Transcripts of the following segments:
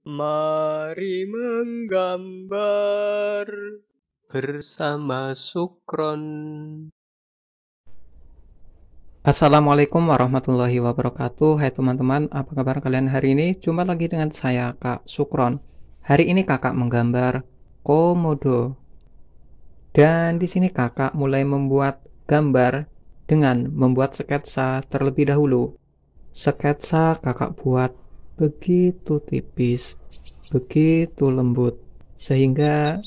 Mari menggambar bersama Sukron. Assalamualaikum warahmatullahi wabarakatuh. Hai teman-teman, apa kabar kalian hari ini? Jumpa lagi dengan saya Kak Sukron. Hari ini Kakak menggambar komodo. Dan di sini Kakak mulai membuat gambar dengan membuat sketsa terlebih dahulu. Sketsa Kakak buat begitu tipis, begitu lembut, sehingga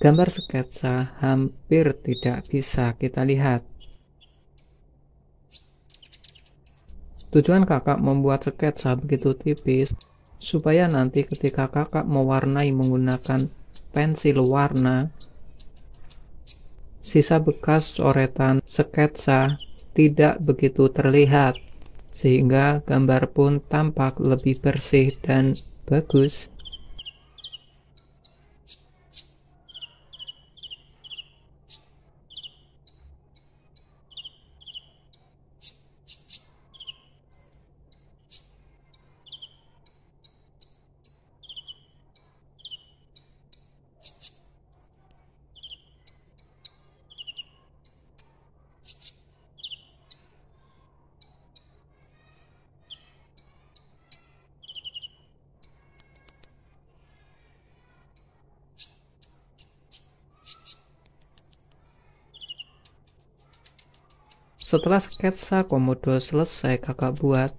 gambar sketsa hampir tidak bisa kita lihat. Tujuan kakak membuat sketsa begitu tipis supaya nanti ketika kakak mewarnai menggunakan pensil warna, sisa bekas coretan sketsa tidak begitu terlihat sehingga gambar pun tampak lebih bersih dan bagus. Setelah sketsa komodo selesai kakak buat,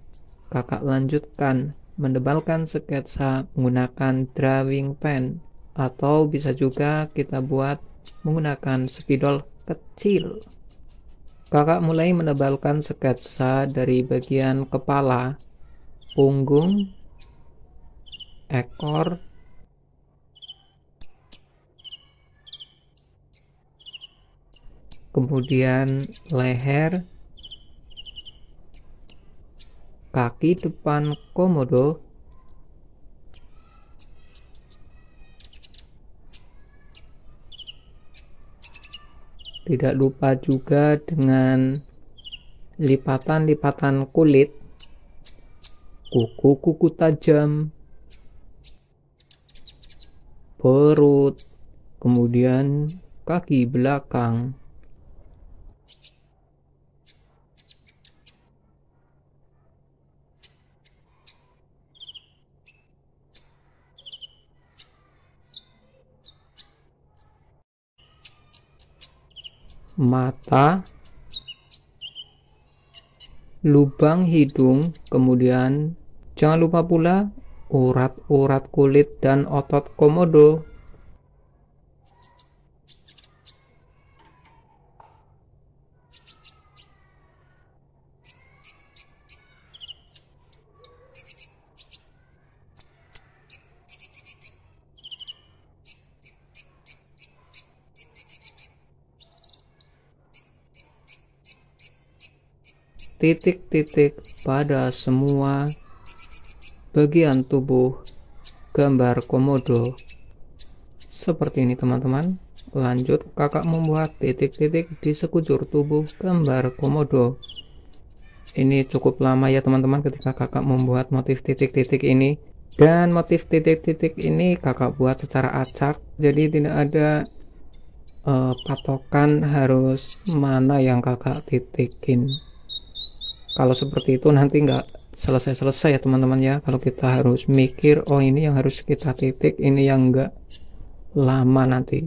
kakak lanjutkan mendebalkan sketsa menggunakan drawing pen atau bisa juga kita buat menggunakan spidol kecil. Kakak mulai menebalkan sketsa dari bagian kepala, punggung, ekor, kemudian leher kaki depan komodo tidak lupa juga dengan lipatan-lipatan kulit kuku-kuku tajam perut kemudian kaki belakang mata, lubang hidung, kemudian jangan lupa pula urat-urat kulit dan otot komodo titik-titik pada semua bagian tubuh gambar komodo seperti ini teman-teman lanjut kakak membuat titik-titik di sekujur tubuh gambar komodo ini cukup lama ya teman-teman ketika kakak membuat motif titik-titik ini dan motif titik-titik ini kakak buat secara acak jadi tidak ada uh, patokan harus mana yang kakak titikin kalau seperti itu nanti nggak selesai-selesai ya teman-teman ya kalau kita harus mikir oh ini yang harus kita titik ini yang nggak lama nanti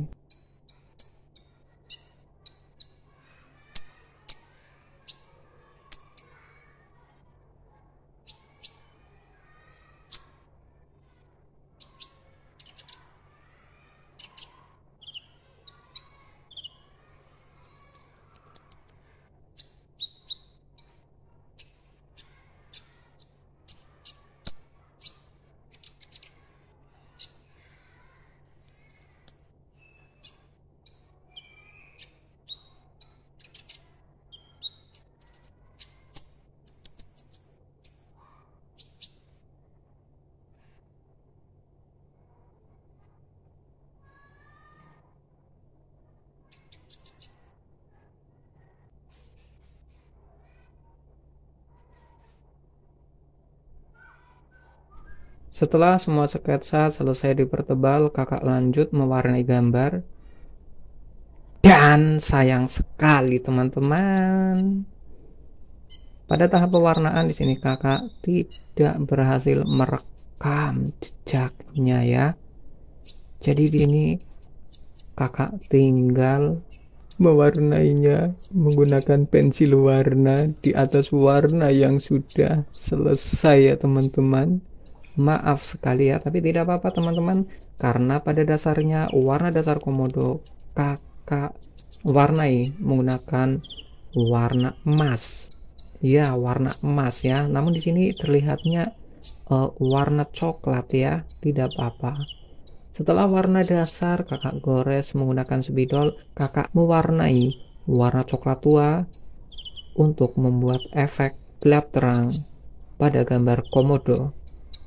Setelah semua sketsa selesai dipertebal, kakak lanjut mewarnai gambar. Dan sayang sekali teman-teman. Pada tahap pewarnaan di sini kakak tidak berhasil merekam jejaknya ya. Jadi di sini kakak tinggal mewarnainya menggunakan pensil warna di atas warna yang sudah selesai ya teman-teman. Maaf sekali ya, tapi tidak apa-apa teman-teman. Karena pada dasarnya warna dasar komodo kakak warnai menggunakan warna emas. Ya, warna emas ya. Namun di sini terlihatnya uh, warna coklat ya, tidak apa-apa. Setelah warna dasar, kakak gores menggunakan spidol, kakak mewarnai warna coklat tua untuk membuat efek gelap terang pada gambar komodo.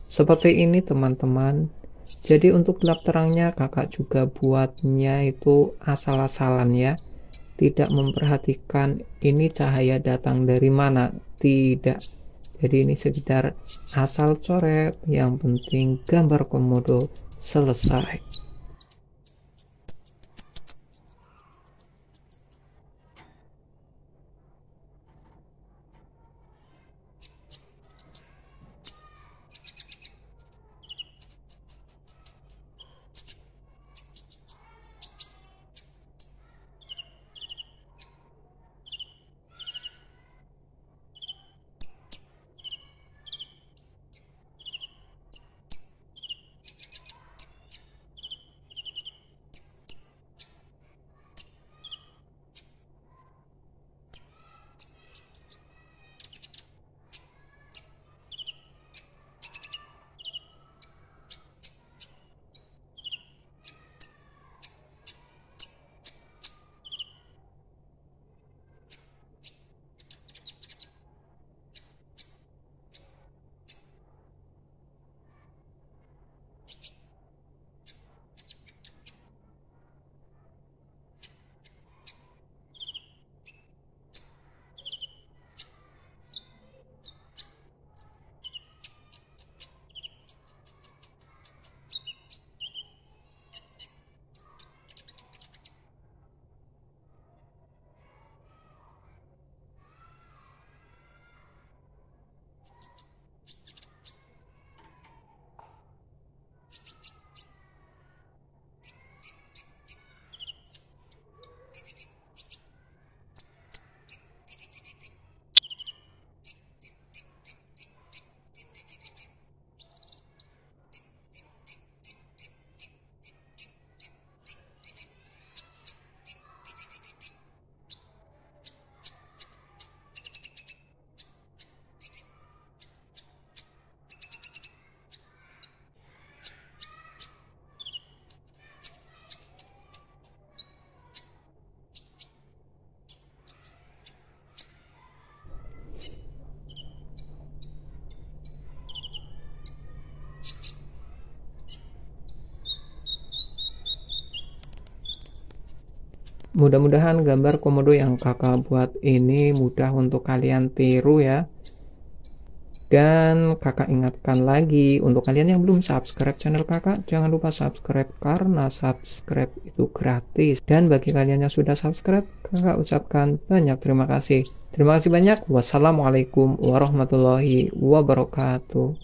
Seperti ini teman-teman. Jadi untuk gelap terangnya kakak juga buatnya itu asal-asalan ya. Tidak memperhatikan ini cahaya datang dari mana. Tidak. Jadi ini sekitar asal coret. Yang penting gambar komodo selesai. mudah-mudahan gambar komodo yang kakak buat ini mudah untuk kalian tiru ya dan kakak ingatkan lagi untuk kalian yang belum subscribe channel kakak, jangan lupa subscribe karena subscribe itu gratis. Dan bagi kalian yang sudah subscribe, kakak ucapkan banyak terima kasih. Terima kasih banyak. Wassalamualaikum warahmatullahi wabarakatuh.